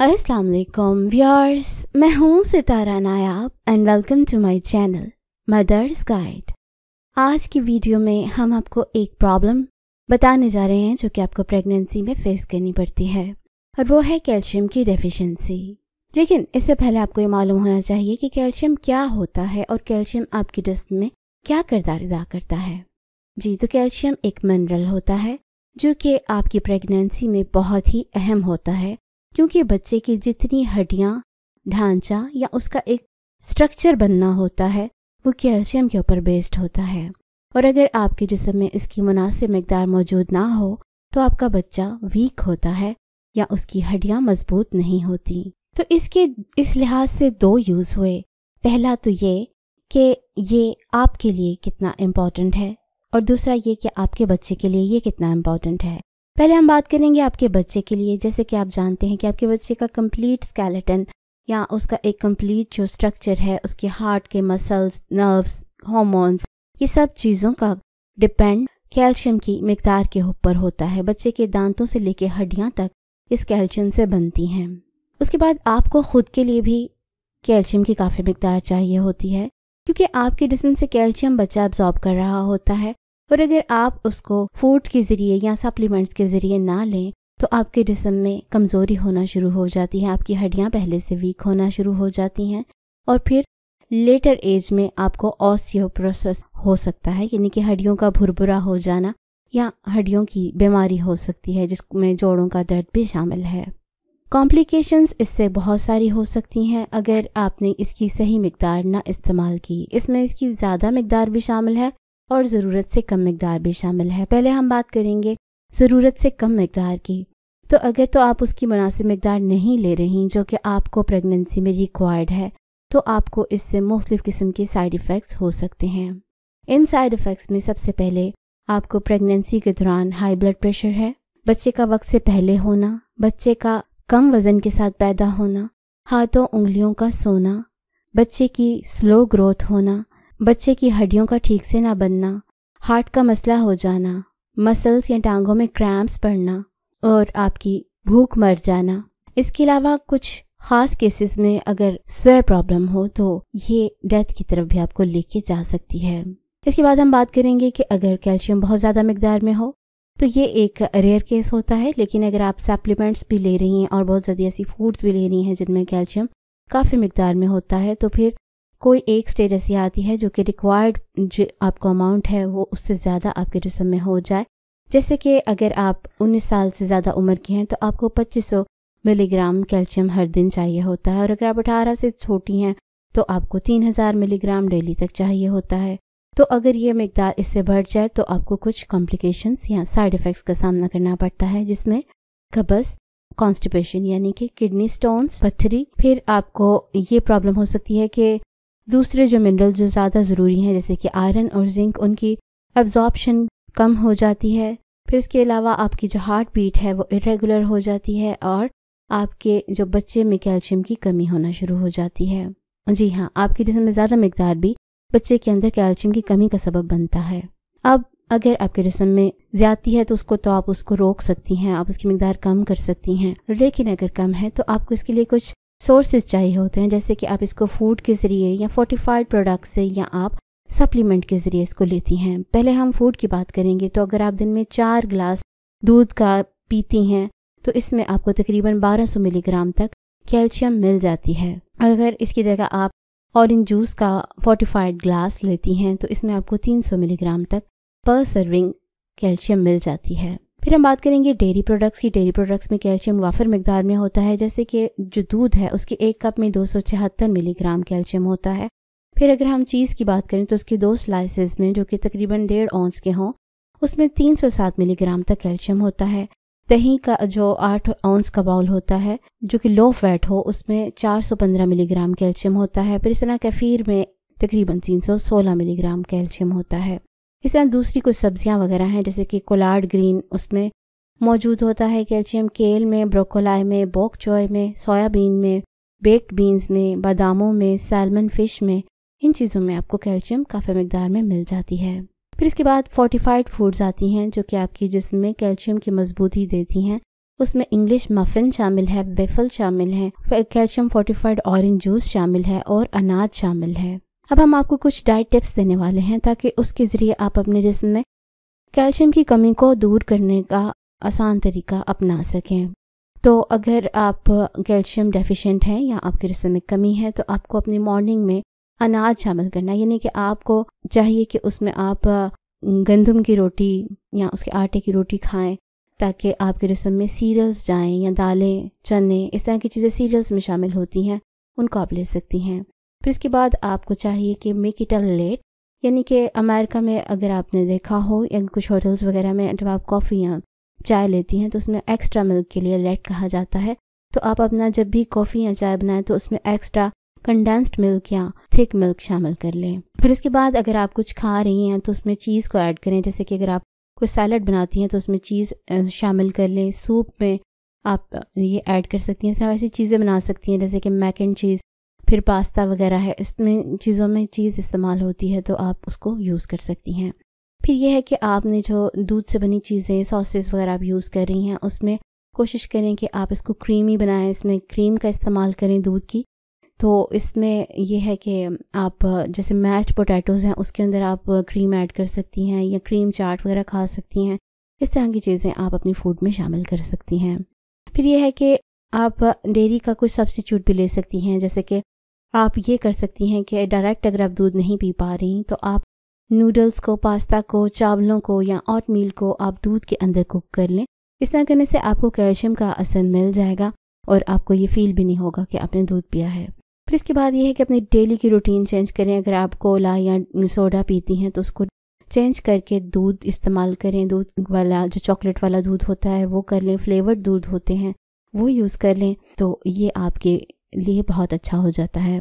Aslam viewers मैं हूँ Sitara Nayab and welcome to my channel mothers guide आज की वीडियो में हम आपको एक प्रॉब्लम बताने जा रहे हैं जो कि आपको प्रेगनेंसी में फेस करनी पड़ती है और वो है कैल्शियम की डेफिशिएंसी लेकिन इससे पहले आपको ये मालूम होना चाहिए कि कैल्शियम क्या होता है और कैल्शियम आपकी डस्ट में क्या करदार अदा करता है जी तो कैल्शियम एक मिनरल होता है जो कि आपकी प्रेगनेंसी में बहुत ही अहम होता है क्योंकि बच्चे की जितनी हड्डियाँ ढांचा या उसका एक स्ट्रक्चर बनना होता है वो कैल्शियम के ऊपर बेस्ड होता है और अगर आपके जिसम में इसकी मुनासिब मकदार मौजूद ना हो तो आपका बच्चा वीक होता है या उसकी हड्डियाँ मजबूत नहीं होती तो इसके इस लिहाज से दो यूज़ हुए पहला तो ये कि ये आपके लिए कितना इम्पॉर्टेंट है और दूसरा ये कि आपके बच्चे के लिए ये कितना इम्पोर्टेंट है पहले हम बात करेंगे आपके बच्चे के लिए जैसे कि आप जानते हैं कि आपके बच्चे का कंप्लीट स्केलेटन या उसका एक कंप्लीट जो स्ट्रक्चर है उसके हार्ट के मसल्स नर्व्स हॉर्मोन्स ये सब चीज़ों का डिपेंड कैल्शियम की मकदार के ऊपर होता है बच्चे के दांतों से लेके हड्डियाँ तक इस कैल्शियम से बनती हैं उसके बाद आपको खुद के लिए भी कैल्शियम की काफ़ी मकदार चाहिए होती है क्योंकि आपके जिसम से कैल्शियम बच्चा एब्जॉर्ब कर रहा होता है और अगर आप उसको फूड के ज़रिए या सप्लीमेंट्स के ज़रिए ना लें तो आपके जिसम में कमज़ोरी होना शुरू हो जाती है आपकी हड्डियाँ पहले से वीक होना शुरू हो जाती हैं और फिर लेटर एज में आपको प्रोसेस हो सकता है यानी कि हड्डियों का भुरभुरा हो जाना या हड्डियों की बीमारी हो सकती है जिसमें जोड़ों का दर्द भी शामिल है कॉम्प्लिकेशंस इससे बहुत सारी हो सकती हैं अगर आपने इसकी सही मकदार ना इस्तेमाल की इसमें इसकी ज़्यादा मकदार भी शामिल है और ज़रूरत से कम मकदार भी शामिल है पहले हम बात करेंगे ज़रूरत से कम मकदार की तो अगर तो आप उसकी मुनासिब मकदार नहीं ले रही जो कि आपको प्रेगनेंसी में रिक्वायर्ड है तो आपको इससे मुख्तफ किस्म के साइड इफ़ेक्ट्स हो सकते हैं इन साइड इफ़ेक्ट्स में सबसे पहले आपको प्रेगनेंसी के दौरान हाई ब्लड प्रेशर है बच्चे का वक्त से पहले होना बच्चे का कम वज़न के साथ पैदा होना हाथों उंगलियों का सोना बच्चे की स्लो ग्रोथ होना बच्चे की हड्डियों का ठीक से ना बनना हार्ट का मसला हो जाना मसल्स या टांगों में क्रैम्प्स पड़ना और आपकी भूख मर जाना इसके अलावा कुछ ख़ास केसेस में अगर स्वे प्रॉब्लम हो तो ये डेथ की तरफ भी आपको लेके जा सकती है इसके बाद हम बात करेंगे कि अगर कैल्शियम बहुत ज़्यादा मकदार में हो तो ये एक रेयर केस होता है लेकिन अगर आप सप्लीमेंट्स भी ले रही हैं और बहुत ज़्यादा ऐसी फूड्स भी ले रही हैं जिनमें कैल्शियम काफ़ी मकदार में होता है तो फिर कोई एक स्टेज ऐसी आती है जो कि रिक्वायर्ड जो आपको अमाउंट है वो उससे ज़्यादा आपके जिसम में हो जाए जैसे कि अगर आप 19 साल से ज़्यादा उम्र की हैं तो आपको 2500 मिलीग्राम कैल्शियम हर दिन चाहिए होता है और अगर आप अठारह से छोटी हैं तो आपको 3000 मिलीग्राम डेली तक चाहिए होता है तो अगर ये मकदार इससे बढ़ जाए तो आपको कुछ कॉम्प्लिकेशन या साइड इफ़ेक्ट्स का सामना करना पड़ता है जिसमें कबस कॉन्स्टिपेशन यानी कि किडनी स्टोन्स पत्थरी फिर आपको ये प्रॉब्लम हो सकती है कि दूसरे जो मिनरल जो ज़्यादा ज़रूरी हैं जैसे कि आयरन और जिंक उनकी एब्जॉर्बशन कम हो जाती है फिर इसके अलावा आपकी जो हार्ट बीट है वो इरेगुलर हो जाती है और आपके जो बच्चे में कैल्शियम की कमी होना शुरू हो जाती है जी हाँ आपके जिसम में ज़्यादा मकदार भी बच्चे के अंदर कैल्शियम की कमी का सबब बनता है अब अगर आपके जिसम में ज्यादती है तो उसको तो आप उसको रोक सकती हैं आप उसकी मकदार कम कर सकती हैं लेकिन अगर कम है तो आपको इसके लिए कुछ सोर्सेज चाहिए होते हैं जैसे कि आप इसको फूड के ज़रिए या फोर्टिफाइड प्रोडक्ट से या आप सप्लीमेंट के ज़रिए इसको लेती हैं पहले हम फूड की बात करेंगे तो अगर आप दिन में चार ग्लास दूध का पीती हैं तो इसमें आपको तकरीबन 1200 मिलीग्राम तक कैल्शियम मिल जाती है अगर इसकी जगह आप ऑरेंज जूस का फोर्टिफाइड ग्लास लेती हैं तो इसमें आपको 300 मिलीग्राम तक पर सर्विंग कैल्शियम मिल जाती है फिर हम बात करेंगे डेयरी प्रोडक्ट्स की डेयरी प्रोडक्ट्स में कैल्शियम वाफिर मकदार में होता है जैसे कि जो दूध है उसके एक कप में दो मिलीग्राम कैल्शियम होता है फिर अगर हम चीज़ की बात करें तो उसके दो स्लाइसेस में जो कि तकरीबन डेढ़ औंस के हों उसमें 307 मिलीग्राम तक कैल्शियम होता है दही का जो आठ औंस का बाउल होता है जो कि लो फैट हो उसमें 415 मिलीग्राम कैल्शियम होता है फिर इस तरह कैफीर में तकरीबन 316 मिलीग्राम कैल्शियम होता है इस तरह दूसरी कुछ सब्जियां वगैरह हैं जैसे कि कोलाड ग्रीन उसमें मौजूद होता है कैल्शियम केल में ब्रोकोलाई में चॉय में सोयाबीन में बेक्ड बीन्स में बादामों में सैलमन फिश में इन चीज़ों में आपको कैल्शियम काफ़ी मकदार में मिल जाती है फिर इसके बाद फोर्टिफाइड फूड्स आती हैं जो कि आपकी जिसम में कैल्शियम की मजबूती देती हैं उसमें इंग्लिश मफिन शामिल है बेफल शामिल है कैल्शियम फोर्टिफाइड ऑरेंज जूस शामिल है और अनाज शामिल है अब हम आपको कुछ डाइट टिप्स देने वाले हैं ताकि उसके ज़रिए आप अपने जिसम में कैल्शियम की कमी को दूर करने का आसान तरीका अपना सकें तो अगर आप कैल्शियम डेफिशिएंट हैं या आपके जिसम में कमी है तो आपको अपनी मॉर्निंग में अनाज शामिल करना यानी कि आपको चाहिए कि उसमें आप गंदम की रोटी या उसके आटे की रोटी खाएँ ताकि आपके जिसम में सीरियल्स जाएँ या दालें चने इस तरह की चीज़ें सीरियल्स में शामिल होती हैं उनको आप ले सकती हैं फिर इसके बाद आपको चाहिए कि मेक इट अ लेट यानी कि अमेरिका में अगर आपने देखा हो या कुछ होटल्स वगैरह में जब आप कॉफ़ी या चाय लेती हैं तो उसमें एक्स्ट्रा मिल्क के लिए लेट कहा जाता है तो आप अपना जब भी कॉफ़ी या चाय बनाएं तो उसमें एक्स्ट्रा कंडेंस्ड मिल्क या थिक मिल्क शामिल कर लें फिर इसके बाद अगर आप कुछ खा रही हैं तो उसमें चीज़ को ऐड करें जैसे कि अगर आप कोई सैलड बनाती हैं तो उसमें चीज़ शामिल कर लें सूप में आप ये ऐड कर सकती हैं इस तरह ऐसी चीज़ें बना सकती हैं जैसे कि मैक एंड चीज़ फिर पास्ता वगैरह है इसमें चीज़ों में चीज़ इस्तेमाल होती है तो आप उसको यूज़ कर सकती हैं फिर यह है कि आपने जो दूध से बनी चीज़ें सॉसेस वगैरह आप यूज़ कर रही हैं उसमें कोशिश करें कि आप इसको क्रीमी बनाएं इसमें क्रीम का इस्तेमाल करें दूध की तो इसमें यह है कि आप जैसे मैश्ड पोटैटोज़ हैं उसके अंदर आप क्रीम ऐड कर सकती हैं या क्रीम चाट वगैरह खा सकती हैं इस तरह की चीज़ें आप अपनी फूड में शामिल कर सकती हैं फिर यह है कि आप डेयरी का कुछ सब्सिट्यूट भी ले सकती हैं जैसे कि आप ये कर सकती हैं कि डायरेक्ट अगर आप दूध नहीं पी पा रही तो आप नूडल्स को पास्ता को चावलों को या ऑट मील को आप दूध के अंदर कुक कर लें इस तरह करने से आपको कैल्शियम का असर मिल जाएगा और आपको ये फील भी नहीं होगा कि आपने दूध पिया है फिर इसके बाद ये है कि अपनी डेली की रूटीन चेंज करें अगर आप कोला या सोडा पीती हैं तो उसको चेंज करके दूध इस्तेमाल करें दूध वाला जो चॉकलेट वाला दूध होता है वो कर लें फ्लेवर्ड दूध होते हैं वो यूज़ कर लें तो ये आपके लिए बहुत अच्छा हो जाता है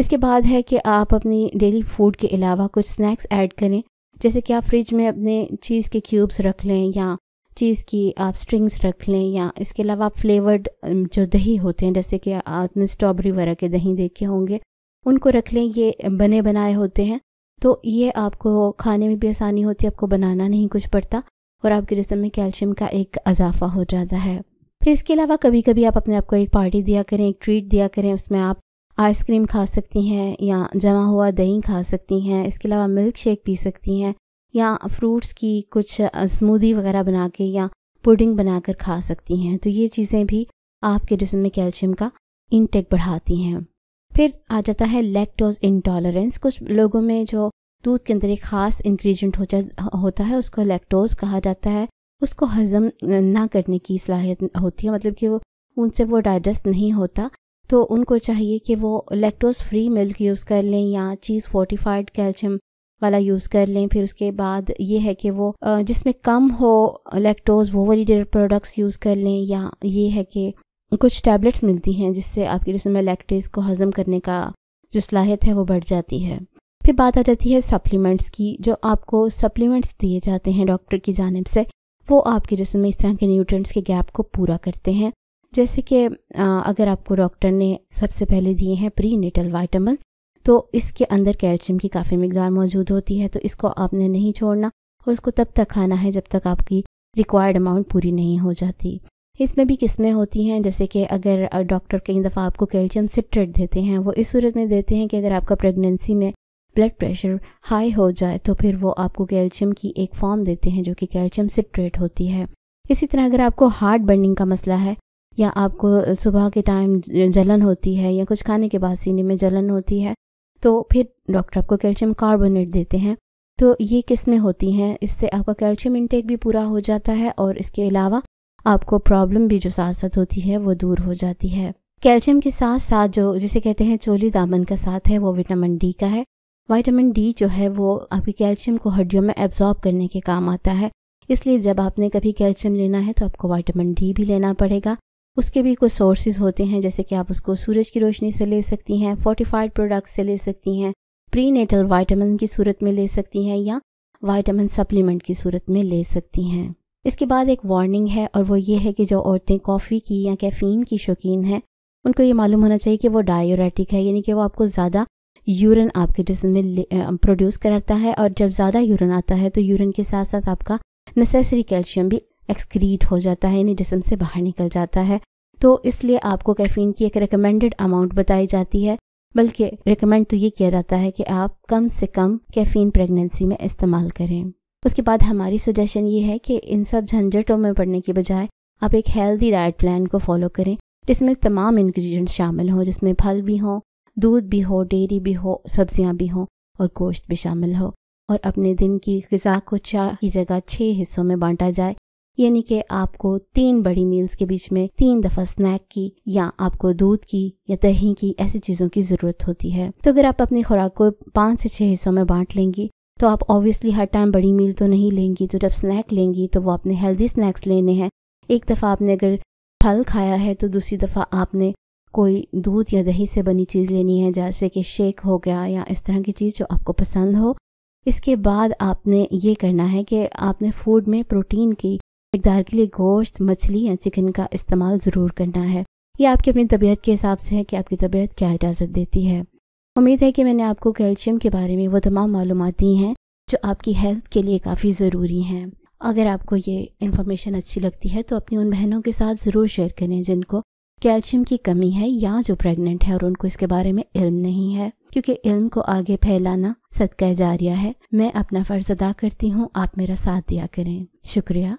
इसके बाद है कि आप अपनी डेली फूड के अलावा कुछ स्नैक्स ऐड करें जैसे कि आप फ्रिज में अपने चीज़ के क्यूब्स रख लें या चीज़ की आप स्ट्रिंग्स रख लें या इसके अलावा आप फ्लेवर्ड जो दही होते हैं जैसे कि आपने स्ट्रॉबेरी वगैरह के दही देखे होंगे उनको रख लें ये बने बनाए होते हैं तो ये आपको खाने में भी आसानी होती है आपको बनाना नहीं कुछ पड़ता और आपके जिसम में कैल्शियम का एक अजाफा हो जाता है फिर इसके अलावा कभी कभी आप अपने आप को एक पार्टी दिया करें एक ट्रीट दिया करें उसमें आप आइसक्रीम खा सकती हैं या जमा हुआ दही खा सकती हैं इसके अलावा मिल्क शेक पी सकती हैं या फ्रूट्स की कुछ स्मूदी वगैरह बना के या पुडिंग बनाकर खा सकती हैं तो ये चीज़ें भी आपके जिसम में कैल्शियम का इनटेक बढ़ाती हैं फिर आ जाता है लैक्टोज इंटॉलरेंस कुछ लोगों में जो दूध के अंदर एक ख़ास इंग्रेडिएंट हो होता है उसको लैक्टोज कहा जाता है उसको हज़म ना करने की सलाहियत होती है मतलब कि वो उनसे वो डाइजेस्ट नहीं होता तो उनको चाहिए कि वो लैक्टोज फ्री मिल्क यूज़ कर लें या चीज़ फोर्टिफाइड कैल्शियम वाला यूज़ कर लें फिर उसके बाद ये है कि वो जिसमें कम हो लैक्टोज वो वाली डेयर प्रोडक्ट्स यूज़ कर लें या ये है कि कुछ टैबलेट्स मिलती हैं जिससे आपके जिसम में लैक्टेज को हज़म करने का जो सलाहियत है वो बढ़ जाती है फिर बात आ जाती है सप्लीमेंट्स की जो आपको सप्लीमेंट्स दिए जाते हैं डॉक्टर की जानब से वो आपके जिसम में इस तरह के न्यूट्रंट्स के गैप को पूरा करते हैं जैसे कि अगर आपको डॉक्टर ने सबसे पहले दिए हैं प्री नेटल तो इसके अंदर कैल्शियम की काफ़ी मकदार मौजूद होती है तो इसको आपने नहीं छोड़ना और उसको तब तक खाना है जब तक आपकी रिक्वायर्ड अमाउंट पूरी नहीं हो जाती इसमें भी किस्में होती हैं जैसे कि अगर डॉक्टर कई दफ़ा आपको कैल्शियम सिट्रेट देते हैं वो इस सूरत में देते हैं कि अगर आपका प्रेगनेंसी में ब्लड प्रेशर हाई हो जाए तो फिर वो आपको कैल्शियम की एक फॉर्म देते हैं जो कि कैल्शियम सिट्रेट होती है इसी तरह अगर आपको हार्ट बर्निंग का मसला है या आपको सुबह के टाइम जलन होती है या कुछ खाने के बाद सीने में जलन होती है तो फिर डॉक्टर आपको कैल्शियम कार्बोनेट देते हैं तो ये किस्में होती हैं इससे आपका कैल्शियम इनटेक भी पूरा हो जाता है और इसके अलावा आपको प्रॉब्लम भी जो साथ साथ होती है वो दूर हो जाती है कैल्शियम के साथ साथ जो जिसे कहते हैं चोली दामन का साथ है वो विटामिन डी का है वाइटामिन डी जो है वो आपकी कैल्शियम को हड्डियों में एब्जॉर्ब करने के काम आता है इसलिए जब आपने कभी कैल्शियम लेना है तो आपको वाइटामिन डी भी लेना पड़ेगा उसके भी कुछ सोर्सेज होते हैं जैसे कि आप उसको सूरज की रोशनी से ले सकती हैं फोर्टिफाइड प्रोडक्ट से ले सकती हैं प्री नेटल वाइटामिन की सूरत में ले सकती हैं या वाइटामिन सप्लीमेंट की सूरत में ले सकती हैं इसके बाद एक वार्निंग है और वो ये है कि जो औरतें कॉफ़ी की या कैफ़ीन की शौकीन हैं उनको ये मालूम होना चाहिए कि वो डायोरेटिक है यानी कि वो आपको ज़्यादा यूरिन आपके जिसम में प्रोड्यूस करता है और जब ज़्यादा यूरिन आता है तो यूरिन के साथ साथ आपका नेसेसरी कैल्शियम भी एक्सक्रीट हो जाता है यानी जिसम से बाहर निकल जाता है तो इसलिए आपको कैफीन की एक रिकमेंडेड अमाउंट बताई जाती है बल्कि रिकमेंड तो ये किया जाता है कि आप कम से कम कैफीन प्रेगनेंसी में इस्तेमाल करें उसके बाद हमारी सजेशन ये है कि इन सब झंझटों में पड़ने के बजाय आप एक हेल्दी डाइट प्लान को फॉलो करें जिसमें तमाम इंग्रेडिएंट्स शामिल हों जिसमें फल भी हों दूध भी हो डेयरी भी हो सब्जियां भी हों और गोश्त भी शामिल हो और अपने दिन की गज़ा को चार की जगह छः हिस्सों में बांटा जाए यानी कि आपको तीन बड़ी मील्स के बीच में तीन दफ़ा स्नैक की या आपको दूध की या दही की ऐसी चीज़ों की ज़रूरत होती है तो अगर आप अपनी खुराक को पाँच से छः हिस्सों में बांट लेंगी तो आप ऑब्वियसली हर टाइम बड़ी मील तो नहीं लेंगी तो जब स्नैक लेंगी तो वो आपने हेल्दी स्नैक्स लेने हैं एक दफ़ा आपने अगर फल खाया है तो दूसरी दफ़ा आपने कोई दूध या दही से बनी चीज़ लेनी है जैसे कि शेक हो गया या इस तरह की चीज़ जो आपको पसंद हो इसके बाद आपने ये करना है कि आपने फूड में प्रोटीन की मकदार के लिए गोश्त मछली या चिकन का इस्तेमाल ज़रूर करना है ये आपकी अपनी तबीयत के हिसाब से है कि आपकी तबीयत क्या इजाज़त देती है उम्मीद है कि मैंने आपको कैल्शियम के बारे में वो तमाम मालूम दी हैं जो आपकी हेल्थ के लिए काफ़ी ज़रूरी हैं अगर आपको ये इन्फॉर्मेशन अच्छी लगती है तो अपनी उन बहनों के साथ ज़रूर शेयर करें जिनको कैल्शियम की कमी है या जो प्रेग्नेंट है और उनको इसके बारे में इल्म नहीं है क्योंकि इल्म को आगे फैलाना सदका जारिया है मैं अपना फ़र्ज अदा करती हूँ आप मेरा साथ दिया करें शुक्रिया